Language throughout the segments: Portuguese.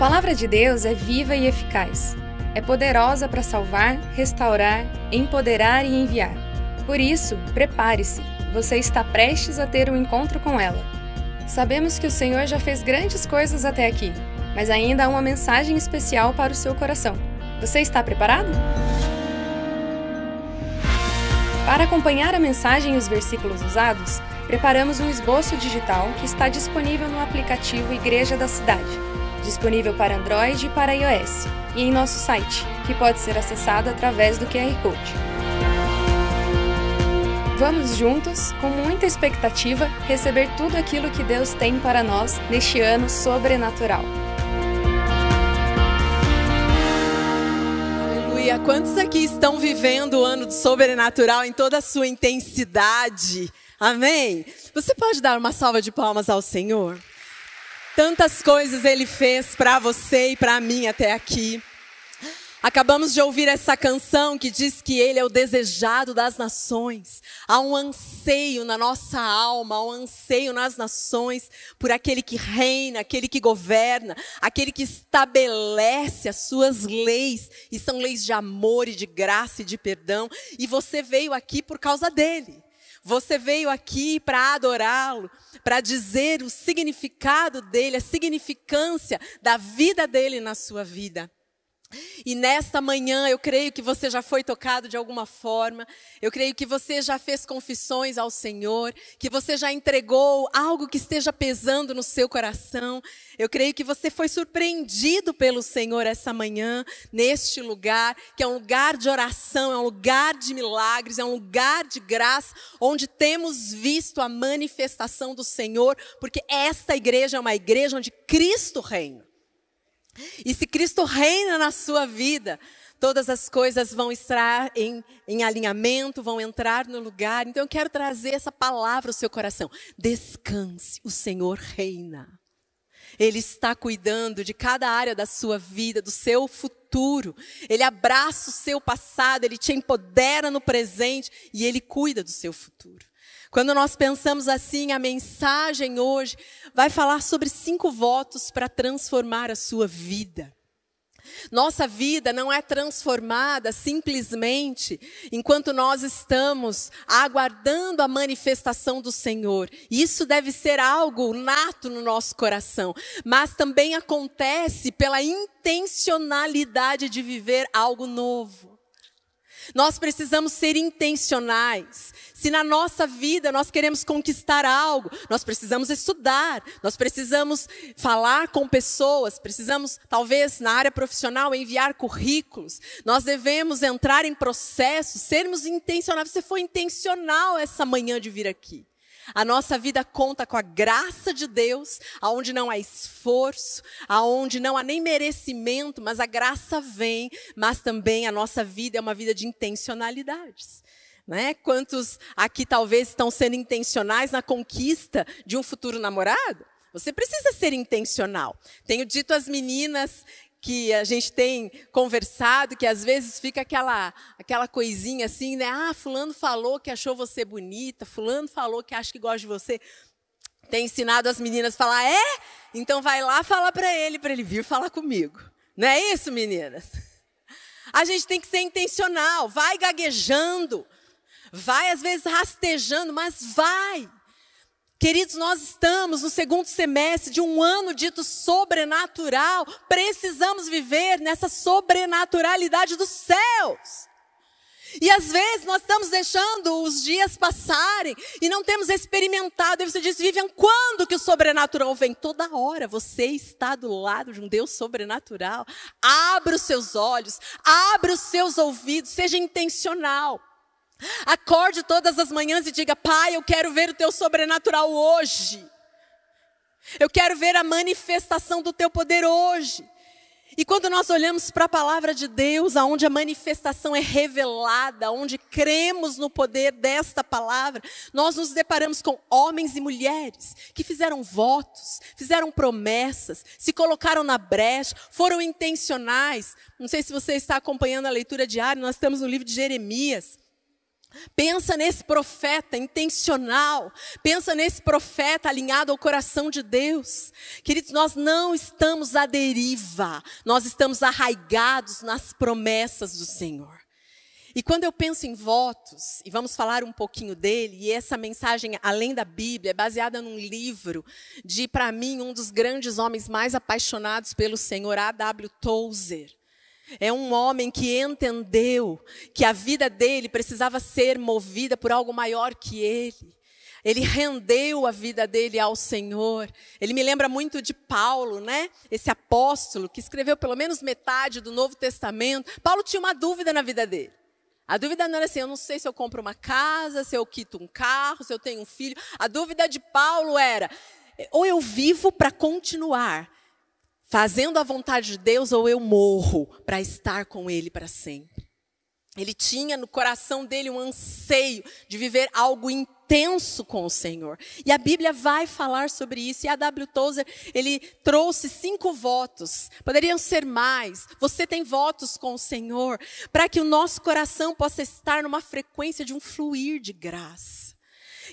palavra de Deus é viva e eficaz. É poderosa para salvar, restaurar, empoderar e enviar. Por isso, prepare-se, você está prestes a ter um encontro com ela. Sabemos que o Senhor já fez grandes coisas até aqui, mas ainda há uma mensagem especial para o seu coração. Você está preparado? Para acompanhar a mensagem e os versículos usados, preparamos um esboço digital que está disponível no aplicativo Igreja da Cidade disponível para Android e para iOS, e em nosso site, que pode ser acessado através do QR Code. Vamos juntos, com muita expectativa, receber tudo aquilo que Deus tem para nós neste ano sobrenatural. Aleluia! Quantos aqui estão vivendo o ano do sobrenatural em toda a sua intensidade? Amém? Você pode dar uma salva de palmas ao Senhor? Tantas coisas ele fez para você e para mim até aqui. Acabamos de ouvir essa canção que diz que ele é o desejado das nações. Há um anseio na nossa alma, há um anseio nas nações por aquele que reina, aquele que governa, aquele que estabelece as suas leis, e são leis de amor e de graça e de perdão, e você veio aqui por causa dele. Você veio aqui para adorá-lo, para dizer o significado dele, a significância da vida dele na sua vida. E nesta manhã eu creio que você já foi tocado de alguma forma, eu creio que você já fez confissões ao Senhor, que você já entregou algo que esteja pesando no seu coração, eu creio que você foi surpreendido pelo Senhor essa manhã, neste lugar, que é um lugar de oração, é um lugar de milagres, é um lugar de graça, onde temos visto a manifestação do Senhor, porque esta igreja é uma igreja onde Cristo reina. E se Cristo reina na sua vida, todas as coisas vão estar em, em alinhamento, vão entrar no lugar. Então eu quero trazer essa palavra ao seu coração. Descanse, o Senhor reina. Ele está cuidando de cada área da sua vida, do seu futuro. Ele abraça o seu passado, ele te empodera no presente e ele cuida do seu futuro. Quando nós pensamos assim, a mensagem hoje vai falar sobre cinco votos para transformar a sua vida. Nossa vida não é transformada simplesmente enquanto nós estamos aguardando a manifestação do Senhor. Isso deve ser algo nato no nosso coração, mas também acontece pela intencionalidade de viver algo novo. Nós precisamos ser intencionais. Se na nossa vida nós queremos conquistar algo, nós precisamos estudar, nós precisamos falar com pessoas, precisamos, talvez, na área profissional, enviar currículos. Nós devemos entrar em processos, sermos intencionais. Você foi intencional essa manhã de vir aqui. A nossa vida conta com a graça de Deus, aonde não há esforço, aonde não há nem merecimento, mas a graça vem, mas também a nossa vida é uma vida de intencionalidades. Né? Quantos aqui talvez estão sendo intencionais na conquista de um futuro namorado? Você precisa ser intencional. Tenho dito às meninas que a gente tem conversado, que às vezes fica aquela, aquela coisinha assim, né? Ah, fulano falou que achou você bonita, fulano falou que acha que gosta de você. Tem ensinado as meninas a falar, é? Então vai lá falar para ele, para ele vir falar comigo. Não é isso, meninas? A gente tem que ser intencional, vai gaguejando, vai às vezes rastejando, mas vai. Queridos, nós estamos no segundo semestre de um ano dito sobrenatural. Precisamos viver nessa sobrenaturalidade dos céus. E às vezes nós estamos deixando os dias passarem e não temos experimentado. E você diz, Vivian, quando que o sobrenatural vem? Toda hora você está do lado de um Deus sobrenatural. Abra os seus olhos, abra os seus ouvidos, seja intencional. Acorde todas as manhãs e diga: Pai, eu quero ver o teu sobrenatural hoje. Eu quero ver a manifestação do teu poder hoje. E quando nós olhamos para a palavra de Deus, aonde a manifestação é revelada, onde cremos no poder desta palavra, nós nos deparamos com homens e mulheres que fizeram votos, fizeram promessas, se colocaram na brecha, foram intencionais. Não sei se você está acompanhando a leitura diária, nós estamos no livro de Jeremias. Pensa nesse profeta intencional, pensa nesse profeta alinhado ao coração de Deus. Queridos, nós não estamos à deriva, nós estamos arraigados nas promessas do Senhor. E quando eu penso em votos, e vamos falar um pouquinho dele, e essa mensagem, além da Bíblia, é baseada num livro de, para mim, um dos grandes homens mais apaixonados pelo Senhor, A.W. Tozer. É um homem que entendeu que a vida dele precisava ser movida por algo maior que ele. Ele rendeu a vida dele ao Senhor. Ele me lembra muito de Paulo, né? Esse apóstolo que escreveu pelo menos metade do Novo Testamento. Paulo tinha uma dúvida na vida dele. A dúvida não era assim, eu não sei se eu compro uma casa, se eu quito um carro, se eu tenho um filho. A dúvida de Paulo era: ou eu vivo para continuar fazendo a vontade de Deus ou eu morro para estar com Ele para sempre. Ele tinha no coração dele um anseio de viver algo intenso com o Senhor. E a Bíblia vai falar sobre isso. E a W. Tozer, ele trouxe cinco votos. Poderiam ser mais. Você tem votos com o Senhor para que o nosso coração possa estar numa frequência de um fluir de graça.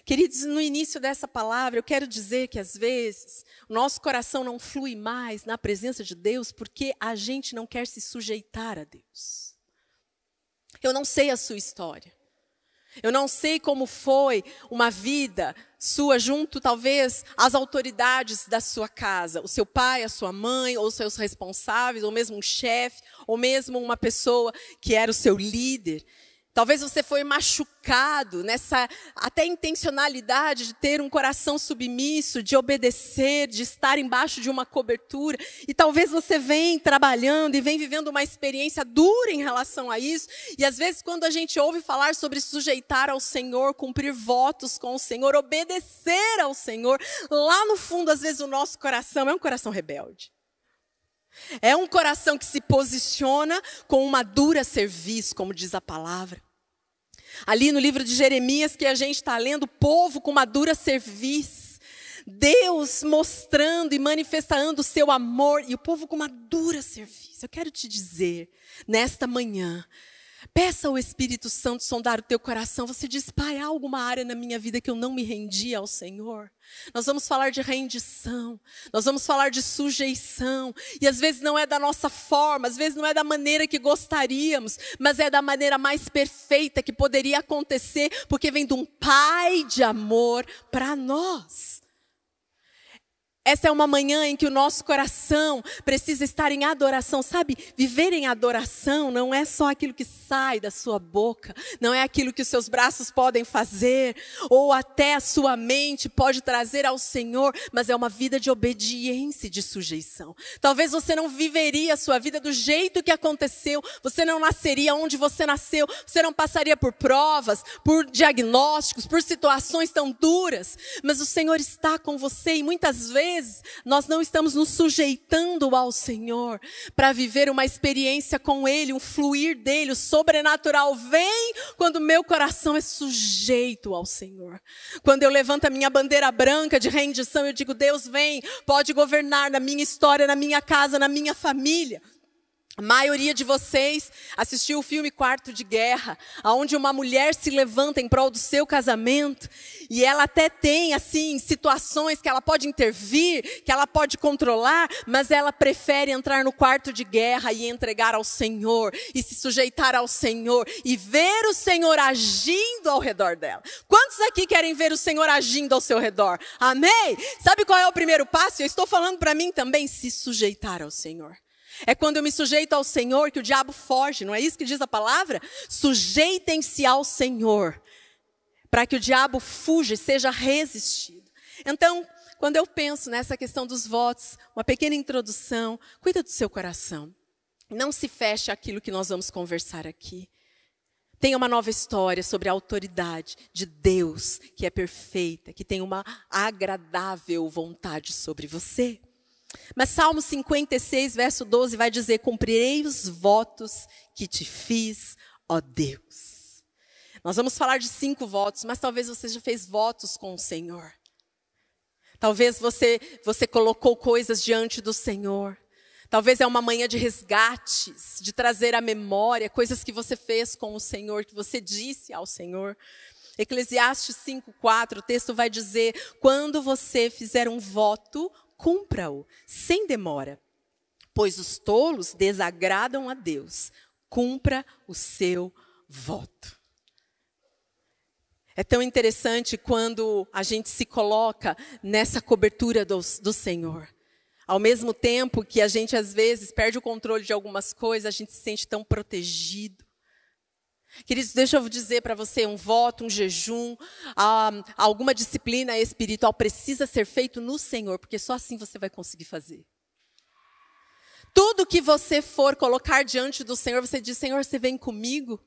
Queridos, no início dessa palavra, eu quero dizer que às vezes o nosso coração não flui mais na presença de Deus porque a gente não quer se sujeitar a Deus. Eu não sei a sua história. Eu não sei como foi uma vida sua junto, talvez, às autoridades da sua casa, o seu pai, a sua mãe, ou seus responsáveis, ou mesmo um chefe, ou mesmo uma pessoa que era o seu líder, Talvez você foi machucado nessa até intencionalidade de ter um coração submisso, de obedecer, de estar embaixo de uma cobertura. E talvez você vem trabalhando e vem vivendo uma experiência dura em relação a isso. E às vezes quando a gente ouve falar sobre sujeitar ao Senhor, cumprir votos com o Senhor, obedecer ao Senhor, lá no fundo às vezes o nosso coração é um coração rebelde. É um coração que se posiciona com uma dura serviço, como diz a palavra. Ali no livro de Jeremias que a gente está lendo, o povo com madura cerviz, Deus mostrando e manifestando o seu amor e o povo com madura cerviz. Eu quero te dizer, nesta manhã, Peça ao Espírito Santo sondar o teu coração. Você diz, Pai, há alguma área na minha vida que eu não me rendi ao Senhor? Nós vamos falar de rendição, nós vamos falar de sujeição, e às vezes não é da nossa forma, às vezes não é da maneira que gostaríamos, mas é da maneira mais perfeita que poderia acontecer, porque vem de um Pai de amor para nós. Essa é uma manhã em que o nosso coração precisa estar em adoração, sabe? Viver em adoração não é só aquilo que sai da sua boca, não é aquilo que os seus braços podem fazer, ou até a sua mente pode trazer ao Senhor, mas é uma vida de obediência e de sujeição. Talvez você não viveria a sua vida do jeito que aconteceu, você não nasceria onde você nasceu, você não passaria por provas, por diagnósticos, por situações tão duras, mas o Senhor está com você e muitas vezes vezes nós não estamos nos sujeitando ao Senhor para viver uma experiência com Ele, um fluir dele, o sobrenatural vem quando meu coração é sujeito ao Senhor. Quando eu levanto a minha bandeira branca de rendição, eu digo: Deus vem, pode governar na minha história, na minha casa, na minha família. A maioria de vocês assistiu o filme Quarto de Guerra, onde uma mulher se levanta em prol do seu casamento e ela até tem assim situações que ela pode intervir, que ela pode controlar, mas ela prefere entrar no quarto de guerra e entregar ao Senhor e se sujeitar ao Senhor e ver o Senhor agindo ao redor dela. Quantos aqui querem ver o Senhor agindo ao seu redor? Amém? Sabe qual é o primeiro passo? Eu estou falando para mim também se sujeitar ao Senhor. É quando eu me sujeito ao Senhor que o diabo foge, não é isso que diz a palavra? Sujeitem-se ao Senhor, para que o diabo fuja e seja resistido. Então, quando eu penso nessa questão dos votos, uma pequena introdução, cuida do seu coração. Não se feche aquilo que nós vamos conversar aqui. Tenha uma nova história sobre a autoridade de Deus, que é perfeita, que tem uma agradável vontade sobre você. Mas Salmo 56, verso 12, vai dizer: Cumprirei os votos que te fiz, ó Deus. Nós vamos falar de cinco votos, mas talvez você já fez votos com o Senhor. Talvez você, você colocou coisas diante do Senhor. Talvez é uma manhã de resgates, de trazer à memória coisas que você fez com o Senhor, que você disse ao Senhor. Eclesiastes 5:4, o texto vai dizer: "Quando você fizer um voto cumpra-o sem demora, pois os tolos desagradam a Deus. Cumpra o seu voto. É tão interessante quando a gente se coloca nessa cobertura do, do Senhor. Ao mesmo tempo que a gente, às vezes, perde o controle de algumas coisas, a gente se sente tão protegido. Queridos, deixa eu dizer para você: um voto, um jejum, ah, alguma disciplina espiritual precisa ser feito no Senhor, porque só assim você vai conseguir fazer. Tudo que você for colocar diante do Senhor, você diz: Senhor, você vem comigo.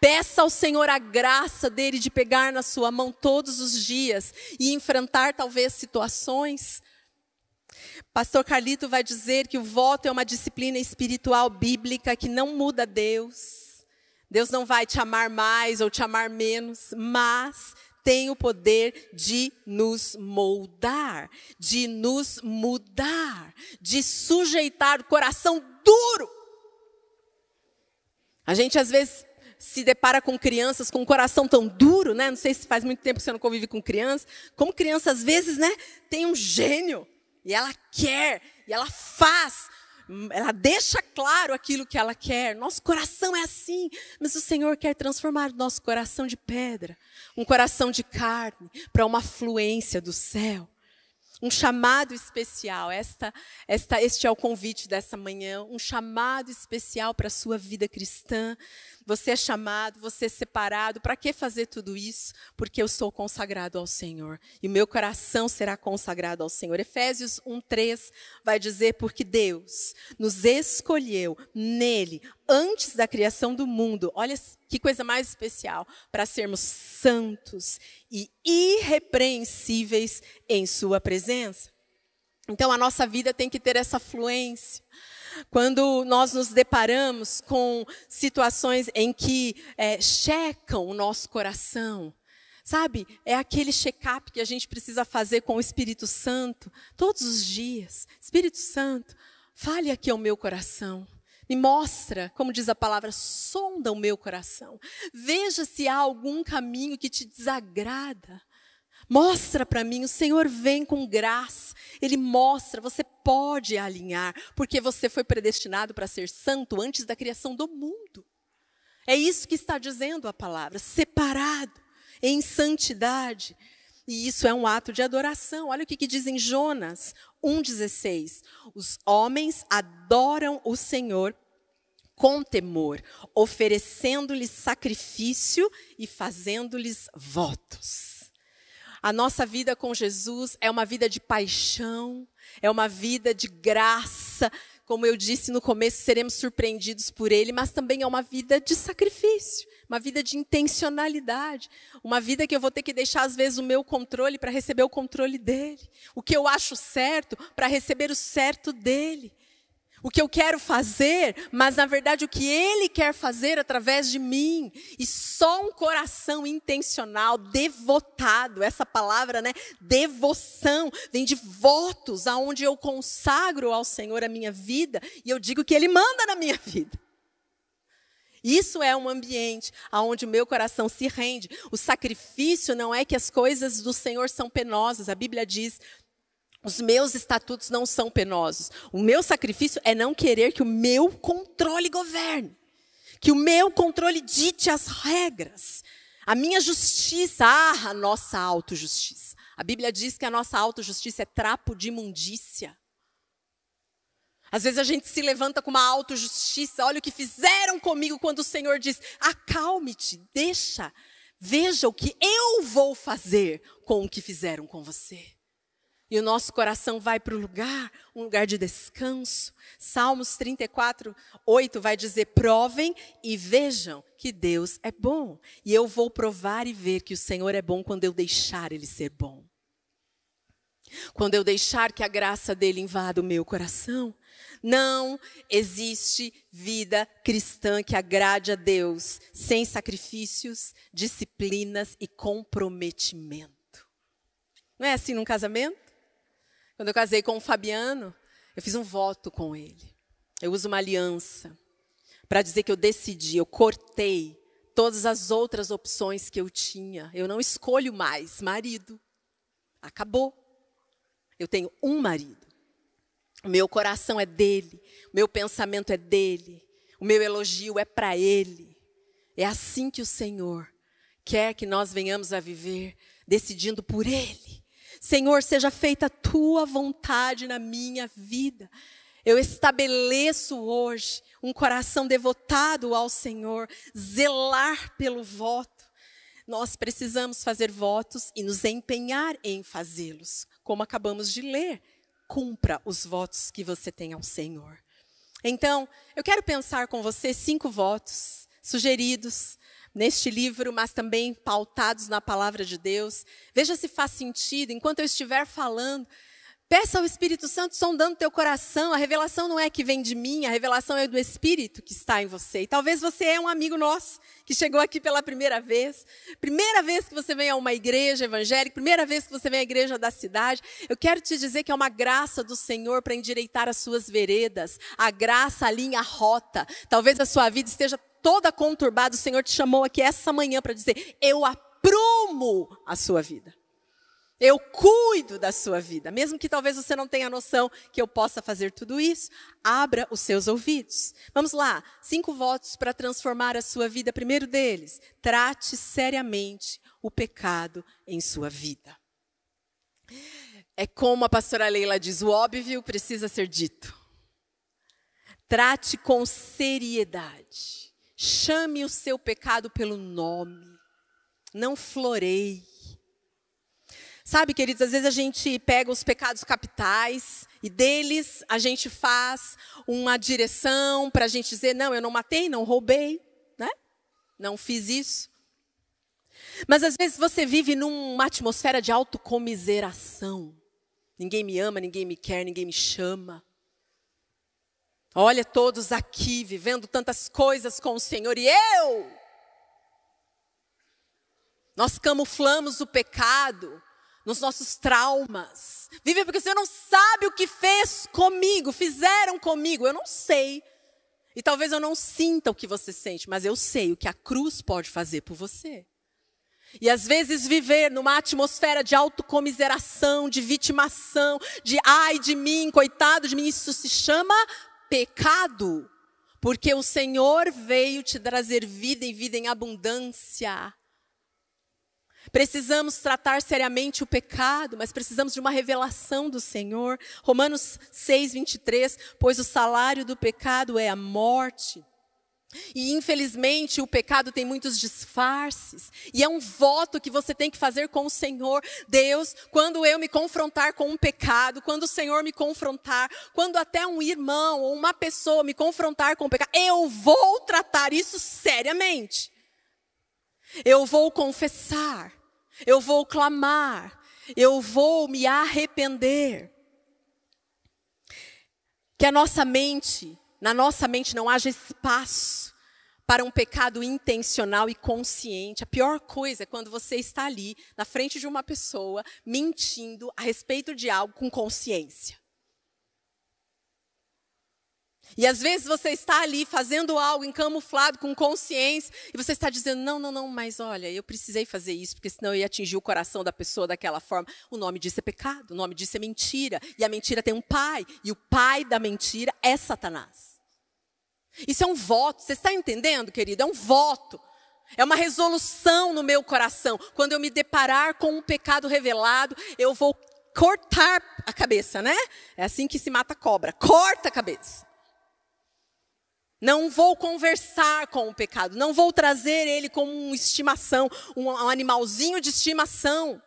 Peça ao Senhor a graça dele de pegar na sua mão todos os dias e enfrentar talvez situações. Pastor Carlito vai dizer que o voto é uma disciplina espiritual bíblica que não muda Deus Deus não vai te amar mais ou te amar menos, mas tem o poder de nos moldar, de nos mudar, de sujeitar o coração duro. A gente às vezes se depara com crianças com um coração tão duro, né? Não sei se faz muito tempo que você não convive com criança. Como criança às vezes, né, tem um gênio e ela quer e ela faz, ela deixa claro aquilo que ela quer. Nosso coração é assim, mas o Senhor quer transformar o nosso coração de pedra, um coração de carne, para uma fluência do céu um chamado especial. Esta, esta, este é o convite dessa manhã, um chamado especial para a sua vida cristã. Você é chamado, você é separado. Para que fazer tudo isso? Porque eu sou consagrado ao Senhor e o meu coração será consagrado ao Senhor. Efésios 1:3 vai dizer porque Deus nos escolheu nele antes da criação do mundo. Olha que coisa mais especial para sermos santos e irrepreensíveis em Sua presença. Então, a nossa vida tem que ter essa fluência. Quando nós nos deparamos com situações em que é, checam o nosso coração, Sabe, é aquele check-up que a gente precisa fazer com o Espírito Santo todos os dias. Espírito Santo, fale aqui ao meu coração. Me mostra, como diz a palavra, sonda o meu coração. Veja se há algum caminho que te desagrada. Mostra para mim, o Senhor vem com graça, Ele mostra, você pode alinhar, porque você foi predestinado para ser santo antes da criação do mundo. É isso que está dizendo a palavra: separado em santidade. E isso é um ato de adoração. Olha o que, que diz em Jonas 1,16. Os homens adoram o Senhor com temor, oferecendo-lhes sacrifício e fazendo-lhes votos. A nossa vida com Jesus é uma vida de paixão, é uma vida de graça, como eu disse no começo, seremos surpreendidos por ele, mas também é uma vida de sacrifício, uma vida de intencionalidade, uma vida que eu vou ter que deixar às vezes o meu controle para receber o controle dele, o que eu acho certo para receber o certo dele o que eu quero fazer, mas na verdade o que Ele quer fazer através de mim. E só um coração intencional, devotado, essa palavra, né? Devoção, vem de votos, aonde eu consagro ao Senhor a minha vida e eu digo que Ele manda na minha vida. Isso é um ambiente aonde o meu coração se rende. O sacrifício não é que as coisas do Senhor são penosas. A Bíblia diz os meus estatutos não são penosos. O meu sacrifício é não querer que o meu controle governe, que o meu controle dite as regras. A minha justiça, ah, a nossa autojustiça. A Bíblia diz que a nossa autojustiça é trapo de imundícia. Às vezes a gente se levanta com uma autojustiça, olha o que fizeram comigo quando o Senhor diz: acalme-te, deixa, veja o que eu vou fazer com o que fizeram com você. E o nosso coração vai para o lugar, um lugar de descanso. Salmos 34, 8 vai dizer: provem e vejam que Deus é bom. E eu vou provar e ver que o Senhor é bom quando eu deixar Ele ser bom. Quando eu deixar que a graça dele invada o meu coração. Não existe vida cristã que agrade a Deus sem sacrifícios, disciplinas e comprometimento. Não é assim num casamento? Quando eu casei com o Fabiano, eu fiz um voto com ele. Eu uso uma aliança para dizer que eu decidi, eu cortei todas as outras opções que eu tinha. Eu não escolho mais marido. Acabou. Eu tenho um marido. O meu coração é dele, o meu pensamento é dele, o meu elogio é para ele. É assim que o Senhor quer que nós venhamos a viver, decidindo por ele. Senhor, seja feita a tua vontade na minha vida. Eu estabeleço hoje um coração devotado ao Senhor, zelar pelo voto. Nós precisamos fazer votos e nos empenhar em fazê-los. Como acabamos de ler, cumpra os votos que você tem ao Senhor. Então, eu quero pensar com você cinco votos sugeridos neste livro, mas também pautados na palavra de Deus. Veja se faz sentido, enquanto eu estiver falando, Peça ao Espírito Santo sondando teu coração. A revelação não é que vem de mim, a revelação é do Espírito que está em você. E talvez você é um amigo nosso que chegou aqui pela primeira vez. Primeira vez que você vem a uma igreja evangélica, primeira vez que você vem à igreja da cidade. Eu quero te dizer que é uma graça do Senhor para endireitar as suas veredas. A graça alinha a rota. Talvez a sua vida esteja toda conturbada, o Senhor te chamou aqui essa manhã para dizer: eu aprumo a sua vida. Eu cuido da sua vida, mesmo que talvez você não tenha noção que eu possa fazer tudo isso. Abra os seus ouvidos. Vamos lá, cinco votos para transformar a sua vida. Primeiro deles, trate seriamente o pecado em sua vida. É como a pastora Leila diz: o óbvio precisa ser dito. Trate com seriedade. Chame o seu pecado pelo nome. Não floreie. Sabe, queridos, às vezes a gente pega os pecados capitais e deles a gente faz uma direção para a gente dizer: não, eu não matei, não roubei, né? não fiz isso. Mas às vezes você vive numa atmosfera de autocomiseração. Ninguém me ama, ninguém me quer, ninguém me chama. Olha todos aqui vivendo tantas coisas com o Senhor e eu. Nós camuflamos o pecado nos nossos traumas. Vive porque o Senhor não sabe o que fez comigo, fizeram comigo, eu não sei. E talvez eu não sinta o que você sente, mas eu sei o que a cruz pode fazer por você. E às vezes viver numa atmosfera de autocomiseração, de vitimação, de ai de mim, coitado de mim, isso se chama pecado, porque o Senhor veio te trazer vida e vida em abundância. Precisamos tratar seriamente o pecado, mas precisamos de uma revelação do Senhor. Romanos 6, 23, pois o salário do pecado é a morte. E infelizmente o pecado tem muitos disfarces, e é um voto que você tem que fazer com o Senhor. Deus, quando eu me confrontar com um pecado, quando o Senhor me confrontar, quando até um irmão ou uma pessoa me confrontar com um pecado, eu vou tratar isso seriamente. Eu vou confessar, eu vou clamar, eu vou me arrepender. Que a nossa mente na nossa mente não haja espaço para um pecado intencional e consciente. A pior coisa é quando você está ali, na frente de uma pessoa, mentindo a respeito de algo com consciência. E às vezes você está ali fazendo algo encamuflado, com consciência, e você está dizendo: não, não, não, mas olha, eu precisei fazer isso, porque senão eu ia atingir o coração da pessoa daquela forma. O nome disso é pecado, o nome disso é mentira. E a mentira tem um pai, e o pai da mentira é Satanás. Isso é um voto, você está entendendo, querido? É um voto. É uma resolução no meu coração. Quando eu me deparar com um pecado revelado, eu vou cortar a cabeça, né? É assim que se mata a cobra: corta a cabeça. Não vou conversar com o pecado, não vou trazer ele como uma estimação, um animalzinho de estimação.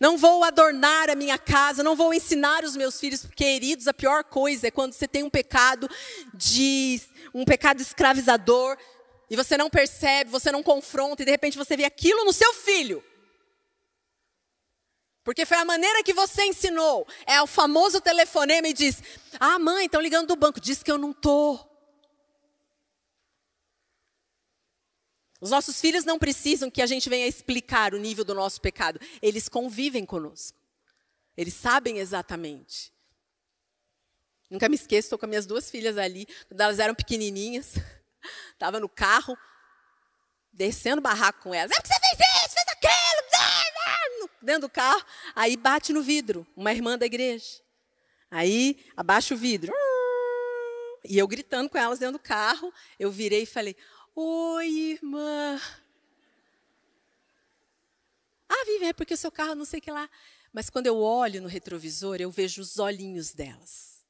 Não vou adornar a minha casa, não vou ensinar os meus filhos, porque, queridos, a pior coisa é quando você tem um pecado de um pecado escravizador e você não percebe, você não confronta e de repente você vê aquilo no seu filho. Porque foi a maneira que você ensinou. É o famoso telefonema e diz: Ah, mãe, estão ligando do banco. Diz que eu não estou. Os nossos filhos não precisam que a gente venha explicar o nível do nosso pecado. Eles convivem conosco. Eles sabem exatamente. Nunca me esqueço, estou com minhas duas filhas ali, quando elas eram pequenininhas. Estava no carro, descendo barraco com elas. É ah, porque você fez isso, fez aquilo, dentro do carro. Aí bate no vidro, uma irmã da igreja. Aí abaixa o vidro. E eu gritando com elas dentro do carro, eu virei e falei: Oi, irmã. Ah, Vivian, é porque o seu carro não sei o que lá. Mas quando eu olho no retrovisor, eu vejo os olhinhos delas.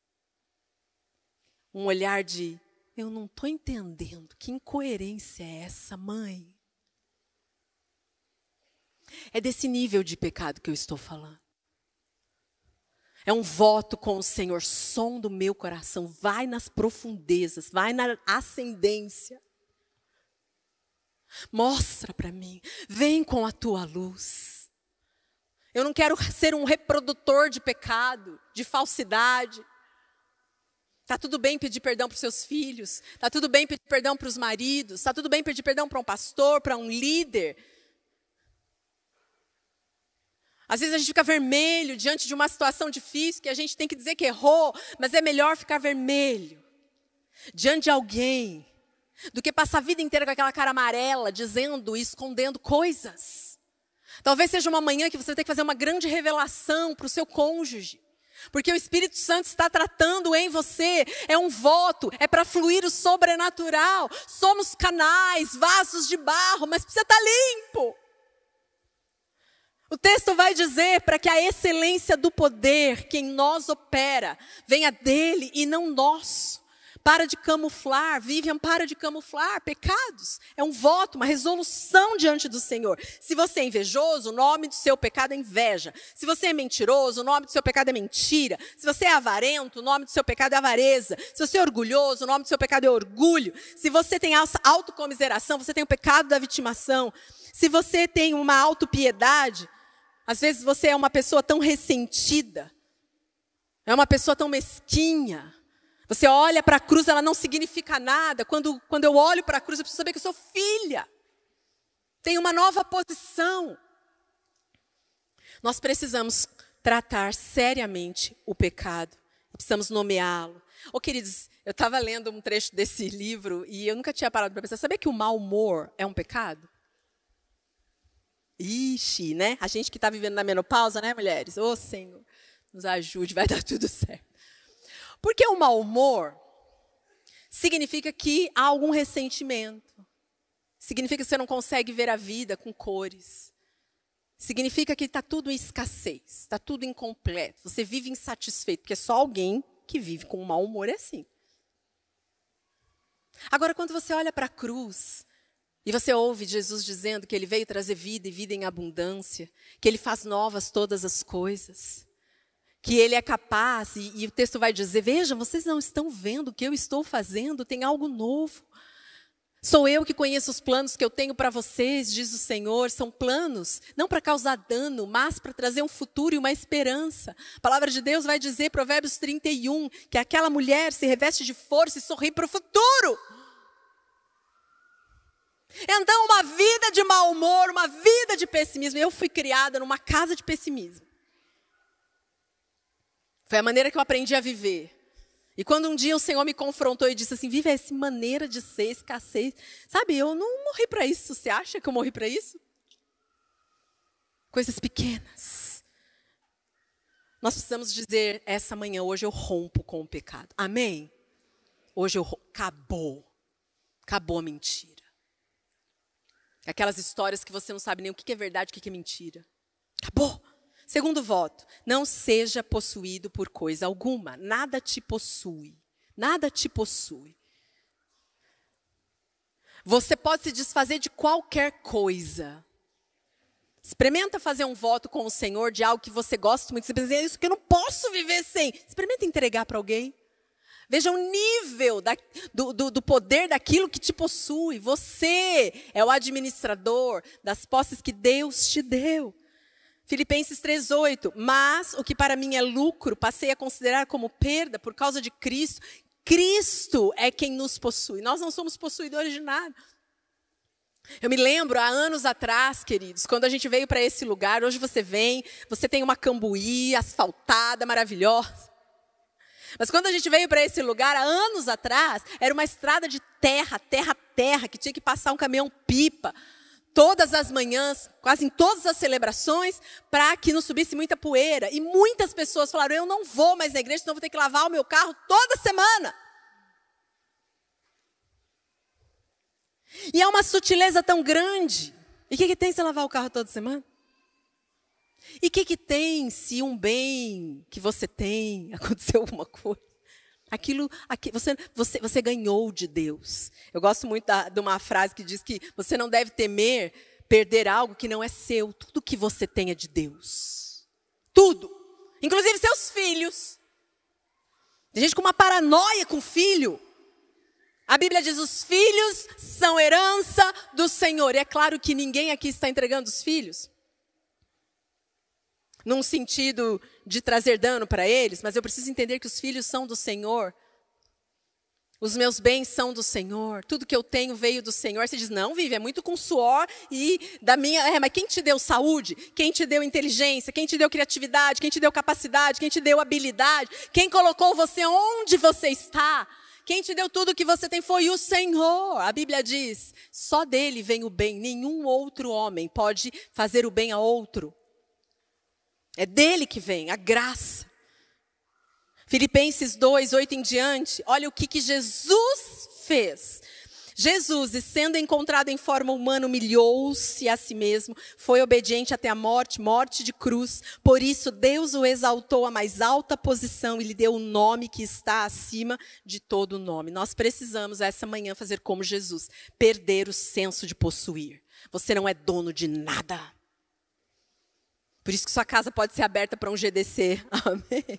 Um olhar de: eu não estou entendendo. Que incoerência é essa, mãe? É desse nível de pecado que eu estou falando. É um voto com o Senhor, som do meu coração, vai nas profundezas, vai na ascendência. Mostra para mim. Vem com a tua luz. Eu não quero ser um reprodutor de pecado, de falsidade. Tá tudo bem pedir perdão para os seus filhos, tá tudo bem pedir perdão para os maridos, tá tudo bem pedir perdão para um pastor, para um líder. Às vezes a gente fica vermelho diante de uma situação difícil que a gente tem que dizer que errou, mas é melhor ficar vermelho diante de alguém do que passar a vida inteira com aquela cara amarela, dizendo e escondendo coisas. Talvez seja uma manhã que você vai ter que fazer uma grande revelação para o seu cônjuge. Porque o Espírito Santo está tratando em você, é um voto, é para fluir o sobrenatural. Somos canais, vasos de barro, mas precisa estar tá limpo. O texto vai dizer para que a excelência do poder que em nós opera venha dele e não nós para de camuflar, Vivian para de camuflar pecados. É um voto, uma resolução diante do Senhor. Se você é invejoso, o nome do seu pecado é inveja. Se você é mentiroso, o nome do seu pecado é mentira. Se você é avarento, o nome do seu pecado é avareza. Se você é orgulhoso, o nome do seu pecado é orgulho. Se você tem autocomiseração, você tem o pecado da vitimação. Se você tem uma autopiedade, às vezes você é uma pessoa tão ressentida, é uma pessoa tão mesquinha, você olha para a cruz, ela não significa nada. Quando, quando eu olho para a cruz, eu preciso saber que eu sou filha. Tem uma nova posição. Nós precisamos tratar seriamente o pecado. Precisamos nomeá-lo. Ô, oh, queridos, eu estava lendo um trecho desse livro e eu nunca tinha parado para pensar. Sabia que o mau humor é um pecado? Ixi, né? A gente que está vivendo na menopausa, né, mulheres? Ô, oh, Senhor, nos ajude, vai dar tudo certo. Porque o mau humor significa que há algum ressentimento. Significa que você não consegue ver a vida com cores. Significa que está tudo em escassez, está tudo incompleto. Você vive insatisfeito, porque só alguém que vive com mau humor é assim. Agora, quando você olha para a cruz e você ouve Jesus dizendo que ele veio trazer vida e vida em abundância, que ele faz novas todas as coisas, que ele é capaz, e, e o texto vai dizer: Veja, vocês não estão vendo o que eu estou fazendo, tem algo novo. Sou eu que conheço os planos que eu tenho para vocês, diz o Senhor. São planos não para causar dano, mas para trazer um futuro e uma esperança. A palavra de Deus vai dizer, Provérbios 31, que aquela mulher se reveste de força e sorri para o futuro. Então, uma vida de mau humor, uma vida de pessimismo. Eu fui criada numa casa de pessimismo. Foi a maneira que eu aprendi a viver. E quando um dia o Senhor me confrontou e disse assim: vive essa maneira de ser, escassez. Sabe, eu não morri para isso. Você acha que eu morri para isso? Coisas pequenas. Nós precisamos dizer: essa manhã, hoje eu rompo com o pecado. Amém? Hoje eu. Acabou. Acabou a mentira. Aquelas histórias que você não sabe nem o que é verdade, o que é mentira. Acabou. Segundo voto, não seja possuído por coisa alguma. Nada te possui. Nada te possui. Você pode se desfazer de qualquer coisa. Experimenta fazer um voto com o Senhor de algo que você gosta muito. Você pensa, é isso que eu não posso viver sem. Experimenta entregar para alguém. Veja o nível da, do, do, do, poder daquilo que te possui. Você é o administrador das posses que Deus te deu. Filipenses 3:8, mas o que para mim é lucro, passei a considerar como perda por causa de Cristo. Cristo é quem nos possui. Nós não somos possuidores de nada. Eu me lembro há anos atrás, queridos, quando a gente veio para esse lugar, hoje você vem, você tem uma cambuí asfaltada, maravilhosa. Mas quando a gente veio para esse lugar, há anos atrás, era uma estrada de terra, terra, terra, que tinha que passar um caminhão pipa todas as manhãs, quase em todas as celebrações, para que não subisse muita poeira. E muitas pessoas falaram: eu não vou mais na igreja, senão vou ter que lavar o meu carro toda semana. E é uma sutileza tão grande. E o que, que, tem se lavar o carro toda semana? E o que, que tem se um bem que você tem aconteceu alguma coisa? Aquilo, você, você, você ganhou de Deus. Eu gosto muito da, de uma frase que diz que você não deve temer perder algo que não é seu. Tudo que você tem é de Deus. Tudo. Inclusive seus filhos. Tem gente com uma paranoia com filho. A Bíblia diz: os filhos são herança do Senhor. E é claro que ninguém aqui está entregando os filhos num sentido de trazer dano para eles, mas eu preciso entender que os filhos são do Senhor. Os meus bens são do Senhor, tudo que eu tenho veio do Senhor. Você diz, não, Vive, é muito com suor e da minha. É, mas quem te deu saúde? Quem te deu inteligência? Quem te deu criatividade? Quem te deu capacidade? Quem te deu habilidade? Quem colocou você onde você está? Quem te deu tudo que você tem foi o Senhor. A Bíblia diz: só dele vem o bem, nenhum outro homem pode fazer o bem a outro. É dele que vem a graça. Filipenses 2, 8 em diante, olha o que, que Jesus fez. Jesus, e sendo encontrado em forma humana, humilhou-se a si mesmo, foi obediente até a morte, morte de cruz. Por isso, Deus o exaltou à mais alta posição e lhe deu o um nome que está acima de todo nome. Nós precisamos, essa manhã, fazer como Jesus, perder o senso de possuir. Você não é dono de nada. Por isso que sua casa pode ser aberta para um GDC. Amém?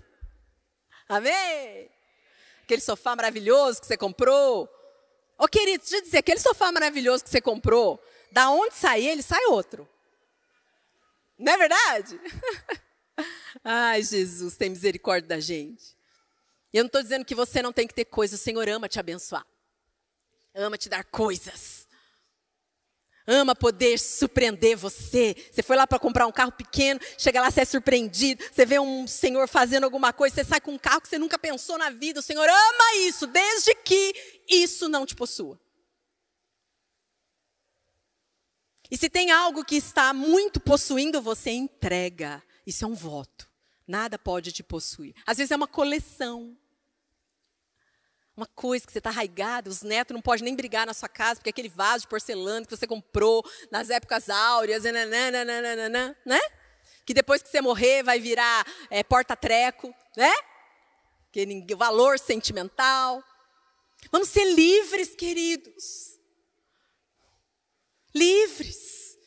Amém? Aquele sofá maravilhoso que você comprou. Ô, oh, querido, deixa eu dizer, aquele sofá maravilhoso que você comprou, da onde sair, ele sai outro. Não é verdade? Ai, Jesus, tem misericórdia da gente. E eu não estou dizendo que você não tem que ter coisas, o Senhor ama te abençoar. Ama te dar coisas ama poder surpreender você. Você foi lá para comprar um carro pequeno, chega lá, você é surpreendido, você vê um senhor fazendo alguma coisa, você sai com um carro que você nunca pensou na vida. O Senhor ama isso, desde que isso não te possua. E se tem algo que está muito possuindo você, entrega. Isso é um voto. Nada pode te possuir. Às vezes é uma coleção uma coisa que você está arraigado, os netos não podem nem brigar na sua casa, porque aquele vaso de porcelana que você comprou nas épocas áureas, nananana, né, né, né, né? Que depois que você morrer vai virar é, porta-treco, né? Que ninguém, valor sentimental. Vamos ser livres, queridos. Livres.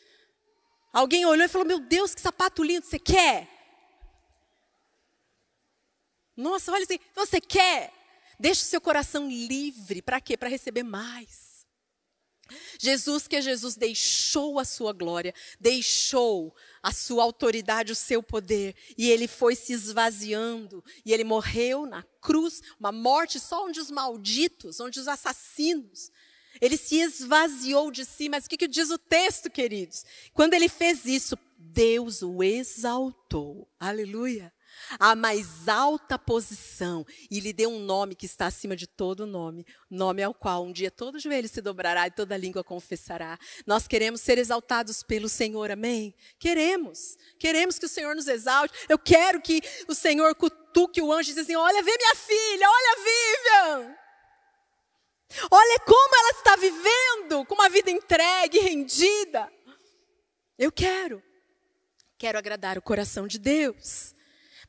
Alguém olhou e falou: Meu Deus, que sapato lindo você quer? Nossa, olha assim, você quer? Deixe seu coração livre. Para quê? Para receber mais. Jesus, que é Jesus, deixou a sua glória, deixou a sua autoridade, o seu poder, e ele foi se esvaziando, e ele morreu na cruz, uma morte só onde os malditos, onde os assassinos. Ele se esvaziou de si, mas o que, que diz o texto, queridos? Quando ele fez isso, Deus o exaltou. Aleluia. A mais alta posição, e lhe deu um nome que está acima de todo nome, nome ao qual um dia todo joelho se dobrará e toda língua confessará. Nós queremos ser exaltados pelo Senhor, amém? Queremos, queremos que o Senhor nos exalte. Eu quero que o Senhor cutuque o anjo e diz assim: Olha, vê minha filha, olha, Vivian. Olha como ela está vivendo, com uma vida entregue, rendida. Eu quero. Quero agradar o coração de Deus.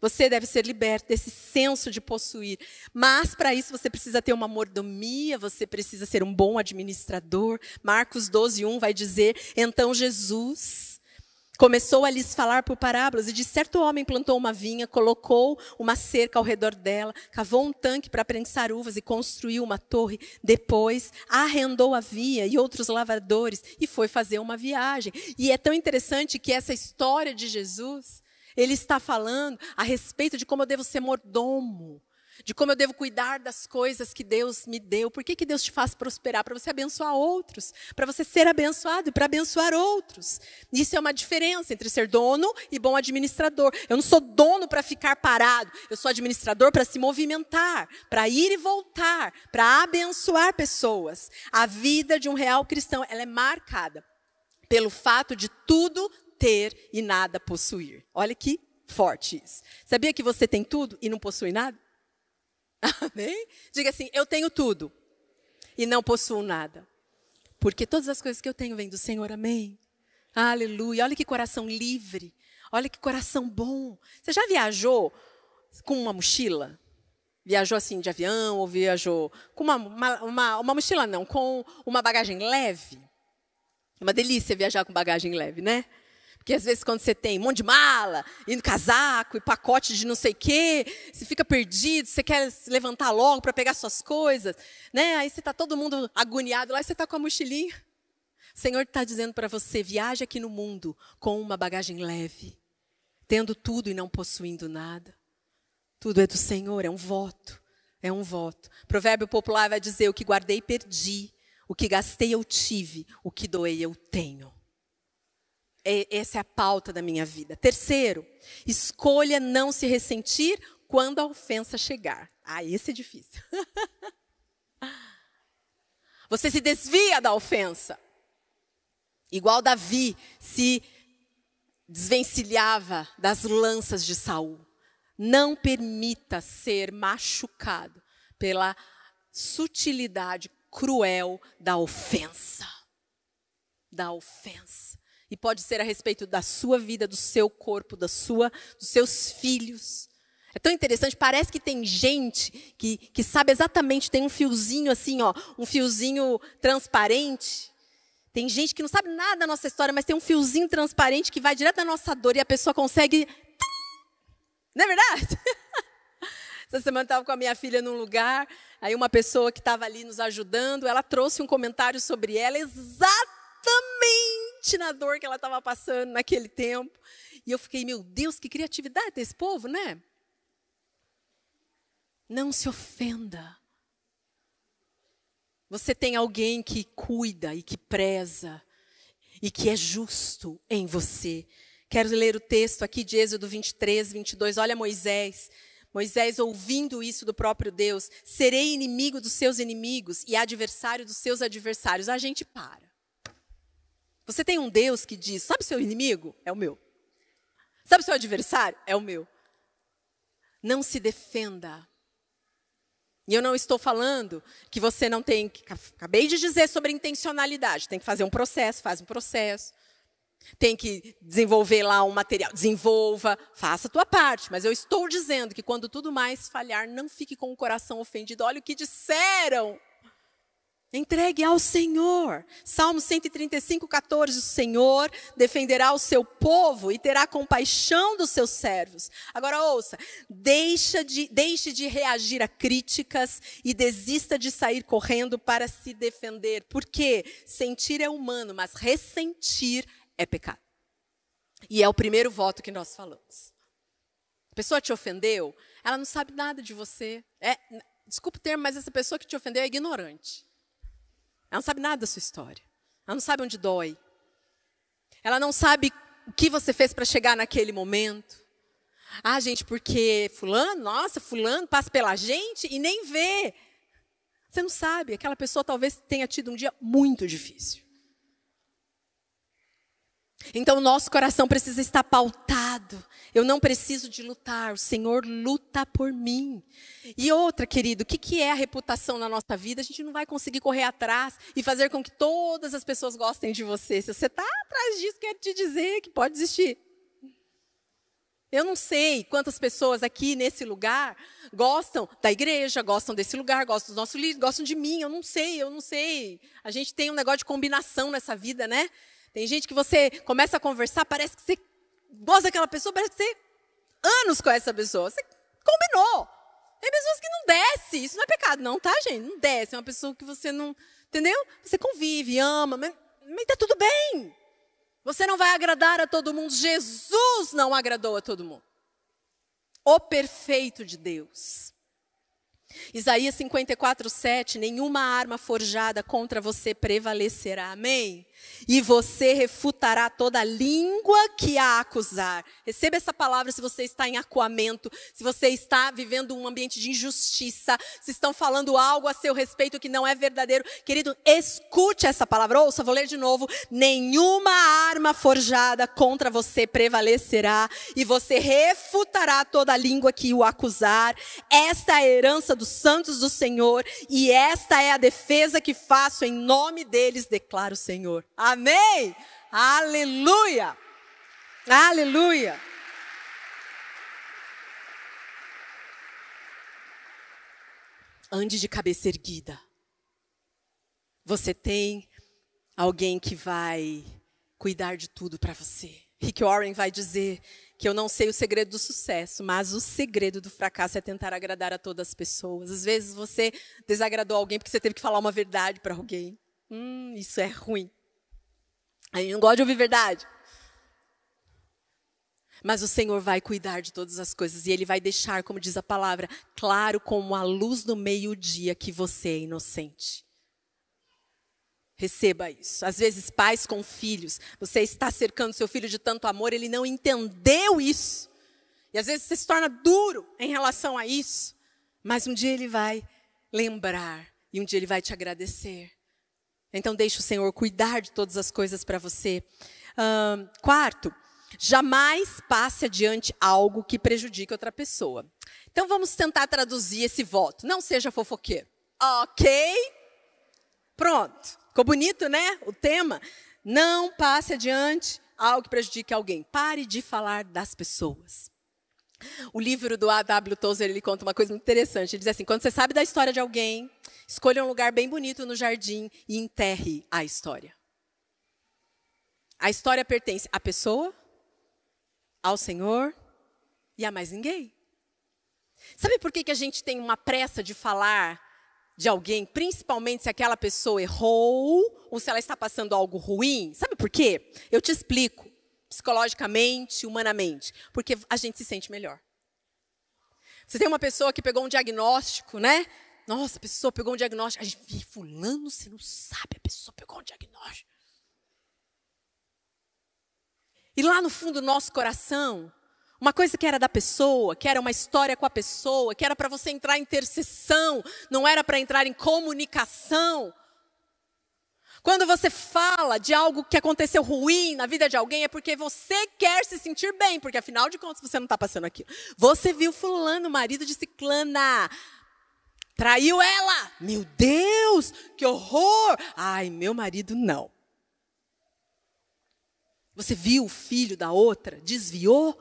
Você deve ser liberto desse senso de possuir. Mas para isso você precisa ter uma mordomia, você precisa ser um bom administrador. Marcos 12, 1 vai dizer: Então Jesus começou a lhes falar por parábolas e disse: Certo homem plantou uma vinha, colocou uma cerca ao redor dela, cavou um tanque para prensar uvas e construiu uma torre. Depois arrendou a vinha e outros lavradores e foi fazer uma viagem. E é tão interessante que essa história de Jesus ele está falando a respeito de como eu devo ser mordomo, de como eu devo cuidar das coisas que Deus me deu. Por que, que Deus te faz prosperar? Para você abençoar outros, para você ser abençoado e para abençoar outros. Isso é uma diferença entre ser dono e bom administrador. Eu não sou dono para ficar parado, eu sou administrador para se movimentar, para ir e voltar, para abençoar pessoas. A vida de um real cristão ela é marcada pelo fato de tudo ter e nada possuir. Olha que forte isso. Sabia que você tem tudo e não possui nada? Amém? Diga assim: eu tenho tudo e não possuo nada. Porque todas as coisas que eu tenho vêm do Senhor, amém? Aleluia. Olha que coração livre. Olha que coração bom. Você já viajou com uma mochila? Viajou assim de avião ou viajou com uma, uma, uma, uma mochila, não, com uma bagagem leve? É uma delícia viajar com bagagem leve, né? Porque às vezes quando você tem um monte de mala, e casaco, e pacote de não sei o quê, você fica perdido, você quer se levantar logo para pegar suas coisas, né? Aí você está todo mundo agoniado lá e você está com a mochilinha. O Senhor está dizendo para você: viaje aqui no mundo com uma bagagem leve, tendo tudo e não possuindo nada. Tudo é do Senhor, é um voto. É um voto. Provérbio popular vai dizer: o que guardei, perdi. O que gastei, eu tive. O que doei, eu tenho. É, essa é a pauta da minha vida. Terceiro, escolha não se ressentir quando a ofensa chegar. Ah, esse é difícil. Você se desvia da ofensa. Igual Davi se desvencilhava das lanças de Saul. Não permita ser machucado pela sutilidade cruel da ofensa. Da ofensa. E pode ser a respeito da sua vida, do seu corpo, da sua, dos seus filhos. É tão interessante, parece que tem gente que, que sabe exatamente, tem um fiozinho assim, ó, um fiozinho transparente. Tem gente que não sabe nada da nossa história, mas tem um fiozinho transparente que vai direto da nossa dor e a pessoa consegue. Não é verdade? Essa semana eu estava com a minha filha num lugar, aí uma pessoa que estava ali nos ajudando, ela trouxe um comentário sobre ela exatamente na dor que ela estava passando naquele tempo. E eu fiquei, meu Deus, que criatividade desse povo, né? Não se ofenda. Você tem alguém que cuida e que preza e que é justo em você. Quero ler o texto aqui de Êxodo 23, 22. Olha Moisés. Moisés, ouvindo isso do próprio Deus, serei inimigo dos seus inimigos e adversário dos seus adversários. A gente para. Você tem um Deus que diz: sabe seu inimigo? É o meu. Sabe seu adversário? É o meu. Não se defenda. E eu não estou falando que você não tem. Acabei de dizer sobre intencionalidade. Tem que fazer um processo, faz um processo. Tem que desenvolver lá um material, desenvolva, faça a tua parte. Mas eu estou dizendo que quando tudo mais falhar, não fique com o coração ofendido. Olha o que disseram Entregue ao Senhor. Salmo 135, 14. O Senhor defenderá o seu povo e terá compaixão dos seus servos. Agora ouça, deixa de, deixe de reagir a críticas e desista de sair correndo para se defender. Porque sentir é humano, mas ressentir é pecado. E é o primeiro voto que nós falamos. A pessoa te ofendeu, ela não sabe nada de você. É, desculpa o termo, mas essa pessoa que te ofendeu é ignorante. Ela não sabe nada da sua história. Ela não sabe onde dói. Ela não sabe o que você fez para chegar naquele momento. Ah, gente, porque fulano, nossa, fulano passa pela gente e nem vê. Você não sabe, aquela pessoa talvez tenha tido um dia muito difícil. Então, nosso coração precisa estar pautado. Eu não preciso de lutar, o Senhor luta por mim. E outra, querido, o que, que é a reputação na nossa vida? A gente não vai conseguir correr atrás e fazer com que todas as pessoas gostem de você. Se você está atrás disso, quero te dizer que pode desistir. Eu não sei quantas pessoas aqui nesse lugar gostam da igreja, gostam desse lugar, gostam dos nossos líderes, gostam de mim. Eu não sei, eu não sei. A gente tem um negócio de combinação nessa vida, né? Tem gente que você começa a conversar, parece que você gosta daquela pessoa, parece que você anos com essa pessoa. Você combinou. Tem pessoas que não desce. Isso não é pecado, não, tá, gente? Não desce. É uma pessoa que você não. Entendeu? Você convive, ama, mas, mas tá tudo bem. Você não vai agradar a todo mundo. Jesus não agradou a todo mundo. O perfeito de Deus. Isaías 54, 7. Nenhuma arma forjada contra você prevalecerá. Amém? E você refutará toda língua que a acusar. Receba essa palavra se você está em acuamento, se você está vivendo um ambiente de injustiça, se estão falando algo a seu respeito que não é verdadeiro. Querido, escute essa palavra. Ouça, vou ler de novo. Nenhuma arma forjada contra você prevalecerá e você refutará toda língua que o acusar. Esta é a herança dos santos do Senhor e esta é a defesa que faço em nome deles, declara o Senhor. Amém? Aleluia! Aleluia! Ande de cabeça erguida. Você tem alguém que vai cuidar de tudo para você. Rick Warren vai dizer que eu não sei o segredo do sucesso, mas o segredo do fracasso é tentar agradar a todas as pessoas. Às vezes você desagradou alguém porque você teve que falar uma verdade para alguém. Hum, isso é ruim. A gente não gosta de ouvir verdade. Mas o Senhor vai cuidar de todas as coisas e Ele vai deixar, como diz a palavra, claro como a luz no meio-dia que você é inocente. Receba isso. Às vezes, pais com filhos, você está cercando seu filho de tanto amor, ele não entendeu isso. E às vezes você se torna duro em relação a isso. Mas um dia ele vai lembrar e um dia ele vai te agradecer. Então, deixe o Senhor cuidar de todas as coisas para você. Um, quarto, jamais passe adiante algo que prejudique outra pessoa. Então, vamos tentar traduzir esse voto. Não seja fofoqueiro. Ok? Pronto. Ficou bonito, né? O tema. Não passe adiante algo que prejudique alguém. Pare de falar das pessoas. O livro do A.W. Tozer, ele conta uma coisa muito interessante. Ele diz assim, quando você sabe da história de alguém, escolha um lugar bem bonito no jardim e enterre a história. A história pertence à pessoa, ao Senhor e a mais ninguém. Sabe por que, que a gente tem uma pressa de falar de alguém, principalmente se aquela pessoa errou ou se ela está passando algo ruim? Sabe por quê? Eu te explico psicologicamente, humanamente, porque a gente se sente melhor. Você tem uma pessoa que pegou um diagnóstico, né? Nossa, a pessoa pegou um diagnóstico. A gente, fulano, você não sabe, a pessoa pegou um diagnóstico. E lá no fundo do nosso coração, uma coisa que era da pessoa, que era uma história com a pessoa, que era para você entrar em intercessão, não era para entrar em comunicação. Quando você fala de algo que aconteceu ruim na vida de alguém, é porque você quer se sentir bem, porque afinal de contas você não está passando aquilo. Você viu fulano, marido de ciclana, traiu ela. Meu Deus, que horror! Ai, meu marido não. Você viu o filho da outra, desviou.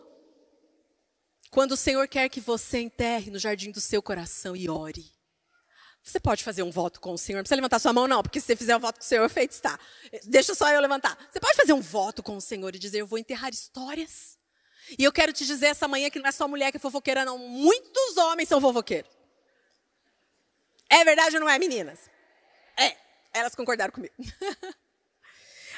Quando o Senhor quer que você enterre no jardim do seu coração e ore. Você pode fazer um voto com o Senhor? Não precisa levantar sua mão, não, porque se você fizer um voto com o Senhor, feito está. Deixa só eu levantar. Você pode fazer um voto com o Senhor e dizer: Eu vou enterrar histórias. E eu quero te dizer essa manhã que não é só mulher que é fofoqueira, não. Muitos homens são fofoqueiros. É verdade ou não é, meninas? É. Elas concordaram comigo.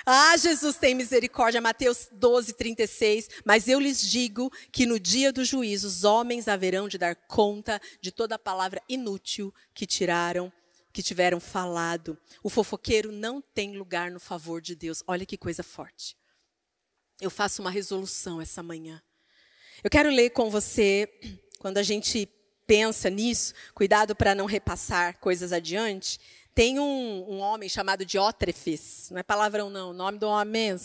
Ah, Jesus tem misericórdia, Mateus 12, 36. Mas eu lhes digo que no dia do juízo os homens haverão de dar conta de toda a palavra inútil que tiraram, que tiveram falado. O fofoqueiro não tem lugar no favor de Deus. Olha que coisa forte. Eu faço uma resolução essa manhã. Eu quero ler com você, quando a gente pensa nisso, cuidado para não repassar coisas adiante. Tem um, um homem chamado Diótrefes, não é palavrão não, nome do homem é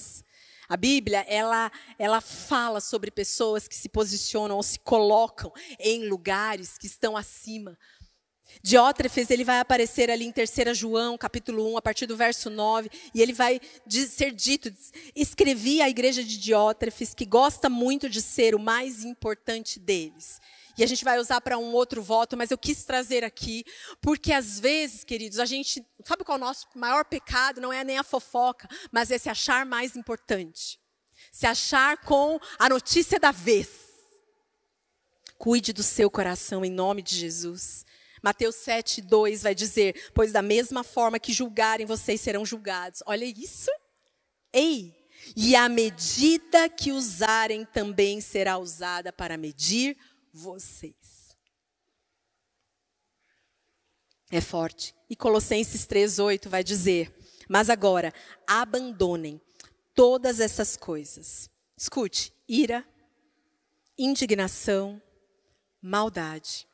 a Bíblia, ela, ela fala sobre pessoas que se posicionam ou se colocam em lugares que estão acima. Diótrefes, ele vai aparecer ali em 3 João, capítulo 1, a partir do verso 9, e ele vai ser dito, escrevi à igreja de Diótrefes, que gosta muito de ser o mais importante deles e a gente vai usar para um outro voto, mas eu quis trazer aqui, porque às vezes, queridos, a gente, sabe qual é o nosso maior pecado? Não é nem a fofoca, mas é se achar mais importante. Se achar com a notícia da vez. Cuide do seu coração em nome de Jesus. Mateus 7, 2 vai dizer: Pois da mesma forma que julgarem, vocês serão julgados. Olha isso. Ei, e a medida que usarem também será usada para medir vocês. É forte. E Colossenses 3:8 vai dizer: "Mas agora abandonem todas essas coisas. Escute: ira, indignação, maldade,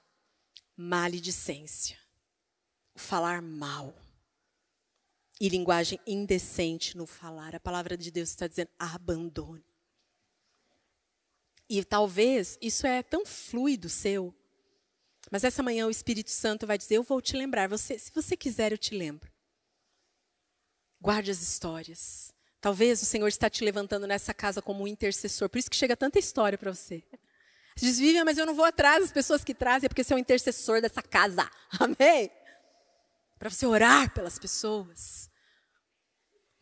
maledicência, falar mal e linguagem indecente no falar. A palavra de Deus está dizendo: abandone. E talvez isso é tão fluido seu. Mas essa manhã o Espírito Santo vai dizer: Eu vou te lembrar. Você, se você quiser, eu te lembro. Guarde as histórias. Talvez o Senhor está te levantando nessa casa como um intercessor. Por isso que chega tanta história para você. Você diz, Vivian, mas eu não vou atrás das pessoas que trazem, é porque você é um intercessor dessa casa. Amém? Para você orar pelas pessoas.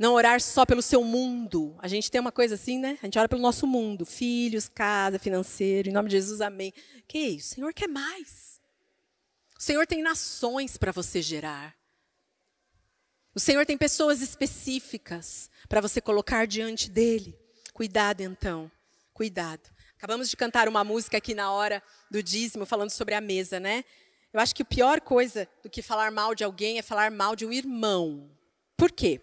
Não orar só pelo seu mundo. A gente tem uma coisa assim, né? A gente ora pelo nosso mundo. Filhos, casa, financeiro. Em nome de Jesus, amém. Que isso? O Senhor quer mais. O Senhor tem nações para você gerar. O Senhor tem pessoas específicas para você colocar diante dele. Cuidado, então. Cuidado. Acabamos de cantar uma música aqui na hora do dízimo, falando sobre a mesa, né? Eu acho que a pior coisa do que falar mal de alguém é falar mal de um irmão. Por quê?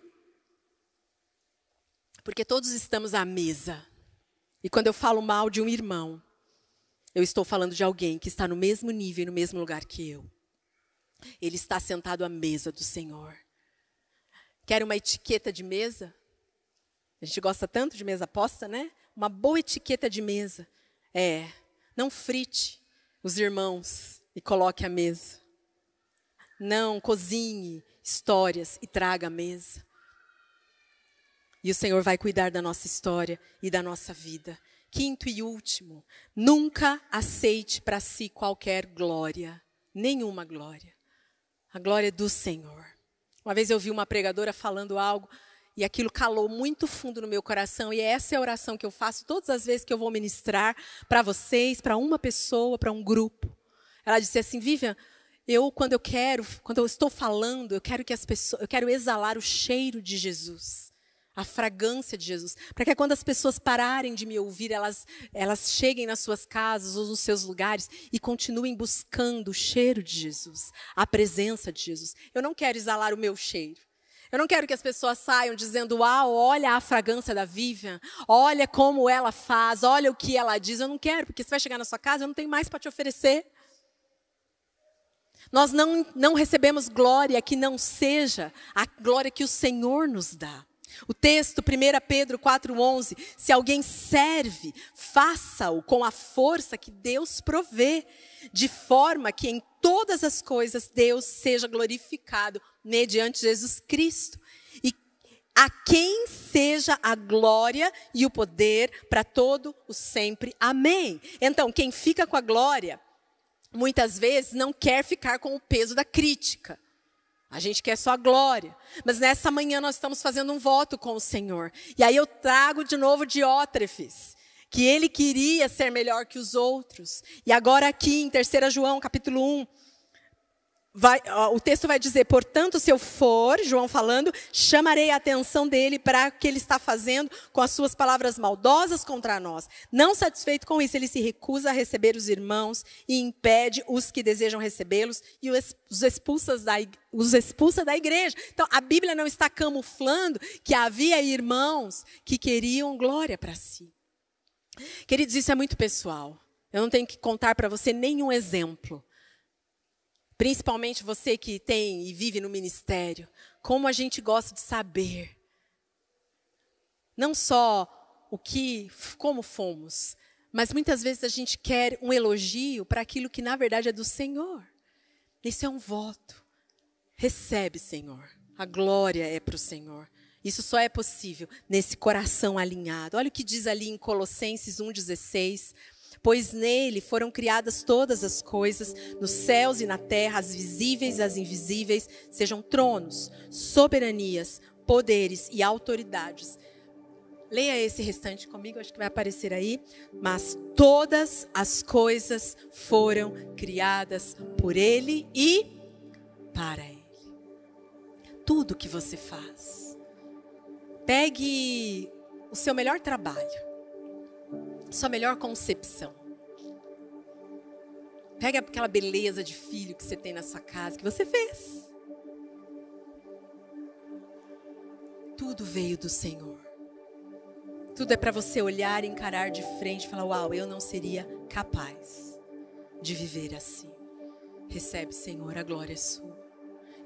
Porque todos estamos à mesa. E quando eu falo mal de um irmão, eu estou falando de alguém que está no mesmo nível e no mesmo lugar que eu. Ele está sentado à mesa do Senhor. Quer uma etiqueta de mesa? A gente gosta tanto de mesa posta, né? Uma boa etiqueta de mesa. É, não frite os irmãos e coloque à mesa. Não cozinhe histórias e traga à mesa. E o Senhor vai cuidar da nossa história e da nossa vida. Quinto e último, nunca aceite para si qualquer glória, nenhuma glória. A glória do Senhor. Uma vez eu vi uma pregadora falando algo e aquilo calou muito fundo no meu coração. E essa é a oração que eu faço todas as vezes que eu vou ministrar para vocês, para uma pessoa, para um grupo. Ela disse assim: Vivian, eu quando eu quero, quando eu estou falando, eu quero que as pessoas, eu quero exalar o cheiro de Jesus a fragrância de Jesus, para que quando as pessoas pararem de me ouvir, elas, elas cheguem nas suas casas ou nos seus lugares e continuem buscando o cheiro de Jesus, a presença de Jesus. Eu não quero exalar o meu cheiro. Eu não quero que as pessoas saiam dizendo, ah, olha a fragrância da Vivian, olha como ela faz, olha o que ela diz. Eu não quero, porque se vai chegar na sua casa, eu não tenho mais para te oferecer. Nós não, não recebemos glória que não seja a glória que o Senhor nos dá. O texto 1 Pedro 4,11: se alguém serve, faça-o com a força que Deus provê, de forma que em todas as coisas Deus seja glorificado mediante Jesus Cristo. E a quem seja a glória e o poder para todo o sempre. Amém. Então, quem fica com a glória, muitas vezes não quer ficar com o peso da crítica a gente quer só a glória. Mas nessa manhã nós estamos fazendo um voto com o Senhor. E aí eu trago de novo Diótrefes, que ele queria ser melhor que os outros. E agora aqui em 3 João, capítulo 1, Vai, ó, o texto vai dizer: portanto, se eu for, João falando, chamarei a atenção dele para o que ele está fazendo com as suas palavras maldosas contra nós. Não satisfeito com isso, ele se recusa a receber os irmãos e impede os que desejam recebê-los e os da, os expulsa da igreja. Então, a Bíblia não está camuflando que havia irmãos que queriam glória para si. Queridos, isso é muito pessoal. Eu não tenho que contar para você nenhum exemplo Principalmente você que tem e vive no ministério. Como a gente gosta de saber. Não só o que, como fomos, mas muitas vezes a gente quer um elogio para aquilo que na verdade é do Senhor. Isso é um voto. Recebe, Senhor. A glória é para o Senhor. Isso só é possível nesse coração alinhado. Olha o que diz ali em Colossenses 1,16 pois nele foram criadas todas as coisas, nos céus e na terra, as visíveis e as invisíveis, sejam tronos, soberanias, poderes e autoridades. Leia esse restante comigo, acho que vai aparecer aí. Mas todas as coisas foram criadas por ele e para ele. Tudo que você faz. Pegue o seu melhor trabalho sua melhor concepção. Pega aquela beleza de filho que você tem na sua casa, que você fez. Tudo veio do Senhor. Tudo é para você olhar, encarar de frente e falar: Uau, eu não seria capaz de viver assim. Recebe, Senhor, a glória é sua.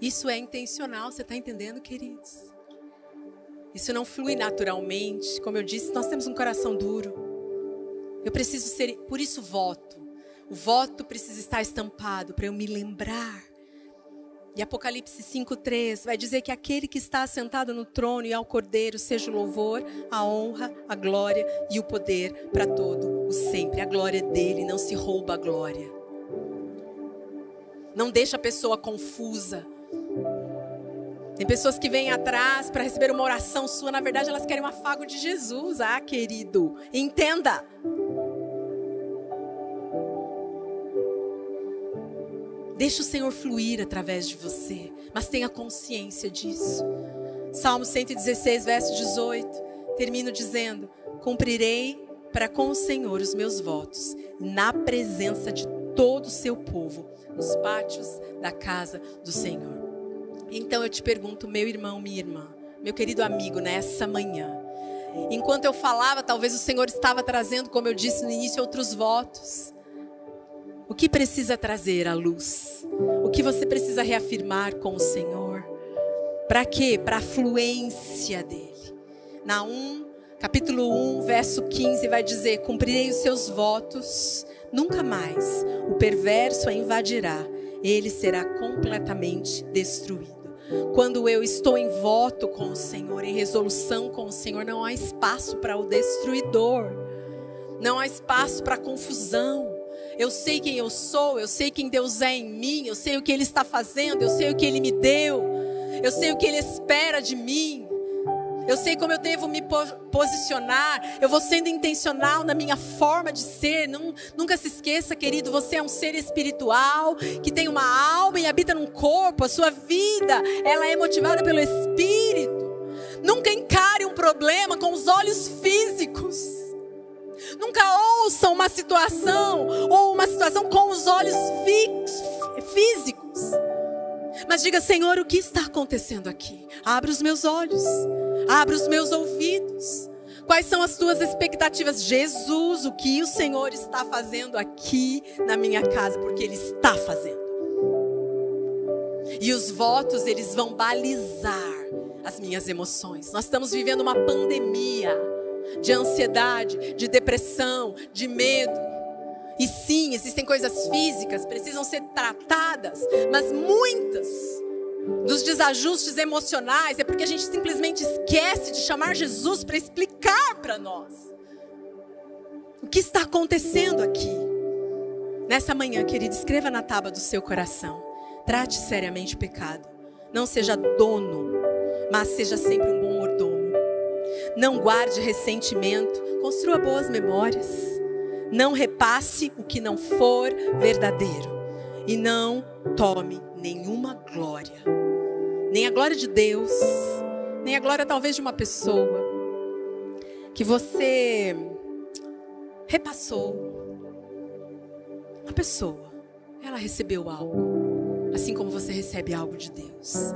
Isso é intencional, você está entendendo, queridos? Isso não flui naturalmente. Como eu disse, nós temos um coração duro. Eu preciso ser, por isso voto. O voto precisa estar estampado para eu me lembrar. E Apocalipse 5:3 vai dizer que aquele que está sentado no trono e ao Cordeiro seja o louvor, a honra, a glória e o poder para todo o sempre. A glória dele não se rouba a glória. Não deixa a pessoa confusa. Tem pessoas que vêm atrás para receber uma oração sua, na verdade elas querem um afago de Jesus. Ah, querido, entenda. Deixa o Senhor fluir através de você, mas tenha consciência disso. Salmo 116, verso 18, termino dizendo: Cumprirei para com o Senhor os meus votos, na presença de todo o seu povo, nos pátios da casa do Senhor. Então eu te pergunto, meu irmão, minha irmã, meu querido amigo, nessa manhã, enquanto eu falava, talvez o Senhor estava trazendo, como eu disse no início, outros votos. O que precisa trazer à luz? O que você precisa reafirmar com o Senhor? Para quê? Para a fluência dele. Na 1, capítulo 1, verso 15 vai dizer: Cumprirei os seus votos, nunca mais o perverso a invadirá, ele será completamente destruído quando eu estou em voto com o Senhor, em resolução com o Senhor, não há espaço para o destruidor, não há espaço para confusão. Eu sei quem eu sou, eu sei quem Deus é em mim, eu sei o que Ele está fazendo, eu sei o que Ele me deu, eu sei o que Ele espera de mim. Eu sei como eu devo me posicionar. Eu vou sendo intencional na minha forma de ser. Não, nunca se esqueça, querido, você é um ser espiritual que tem uma alma e habita num corpo. A sua vida, ela é motivada pelo espírito. Nunca encare um problema com os olhos físicos. Nunca ouçam uma situação ou uma situação com os olhos físicos. Mas diga, Senhor, o que está acontecendo aqui? Abre os meus olhos, abre os meus ouvidos. Quais são as tuas expectativas? Jesus, o que o Senhor está fazendo aqui na minha casa? Porque Ele está fazendo. E os votos, eles vão balizar as minhas emoções. Nós estamos vivendo uma pandemia de ansiedade, de depressão, de medo. E sim, existem coisas físicas, precisam ser tratadas, mas muitas dos desajustes emocionais é porque a gente simplesmente esquece de chamar Jesus para explicar para nós o que está acontecendo aqui. Nessa manhã, querido, escreva na tábua do seu coração. Trate seriamente o pecado. Não seja dono, mas seja sempre um bom mordomo. Não guarde ressentimento. Construa boas memórias. Não repasse o que não for verdadeiro. E não tome nenhuma glória. Nem a glória de Deus, nem a glória talvez de uma pessoa que você repassou. A pessoa, ela recebeu algo, assim como você recebe algo de Deus.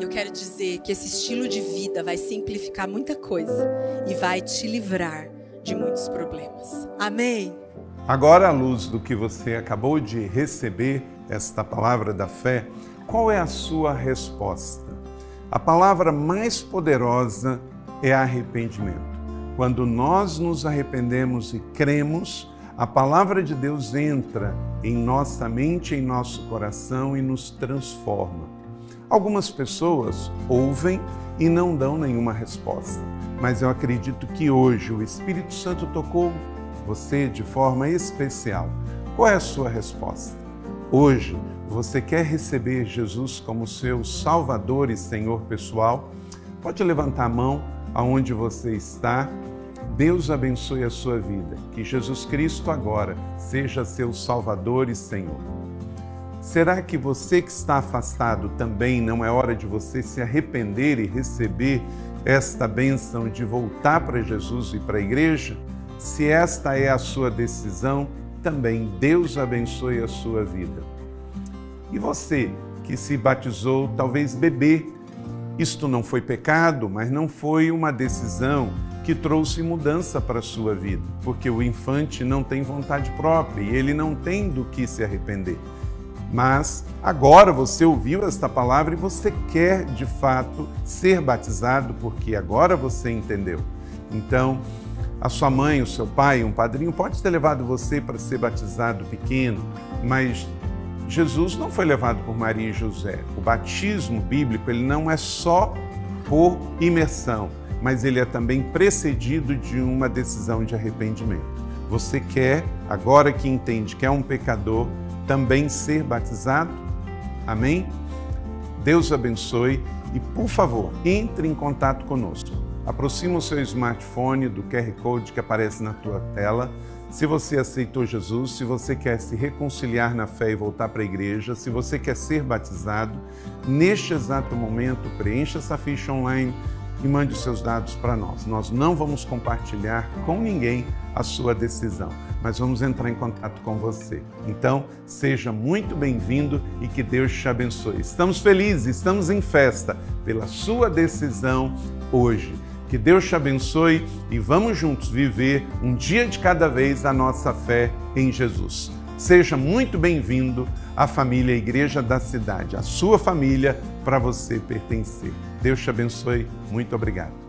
E eu quero dizer que esse estilo de vida vai simplificar muita coisa e vai te livrar de muitos problemas. Amém? Agora, à luz do que você acabou de receber, esta palavra da fé, qual é a sua resposta? A palavra mais poderosa é arrependimento. Quando nós nos arrependemos e cremos, a palavra de Deus entra em nossa mente, em nosso coração e nos transforma. Algumas pessoas ouvem e não dão nenhuma resposta, mas eu acredito que hoje o Espírito Santo tocou você de forma especial. Qual é a sua resposta? Hoje você quer receber Jesus como seu Salvador e Senhor pessoal? Pode levantar a mão aonde você está. Deus abençoe a sua vida. Que Jesus Cristo agora seja seu Salvador e Senhor. Será que você que está afastado também não é hora de você se arrepender e receber esta bênção de voltar para Jesus e para a igreja? Se esta é a sua decisão, também Deus abençoe a sua vida. E você que se batizou, talvez bebê, isto não foi pecado, mas não foi uma decisão que trouxe mudança para a sua vida, porque o infante não tem vontade própria e ele não tem do que se arrepender. Mas agora você ouviu esta palavra e você quer de fato ser batizado porque agora você entendeu. Então, a sua mãe, o seu pai, um padrinho pode ter levado você para ser batizado pequeno, mas Jesus não foi levado por Maria e José. O batismo bíblico, ele não é só por imersão, mas ele é também precedido de uma decisão de arrependimento. Você quer, agora que entende que é um pecador, também ser batizado? Amém? Deus abençoe e, por favor, entre em contato conosco. Aproxima o seu smartphone do QR Code que aparece na tua tela. Se você aceitou Jesus, se você quer se reconciliar na fé e voltar para a igreja, se você quer ser batizado, neste exato momento, preencha essa ficha online e mande os seus dados para nós. Nós não vamos compartilhar com ninguém a sua decisão, mas vamos entrar em contato com você. Então, seja muito bem-vindo e que Deus te abençoe. Estamos felizes, estamos em festa pela sua decisão hoje. Que Deus te abençoe e vamos juntos viver um dia de cada vez a nossa fé em Jesus. Seja muito bem-vindo à família à Igreja da Cidade, a sua família para você pertencer. Deus te abençoe. Muito obrigado.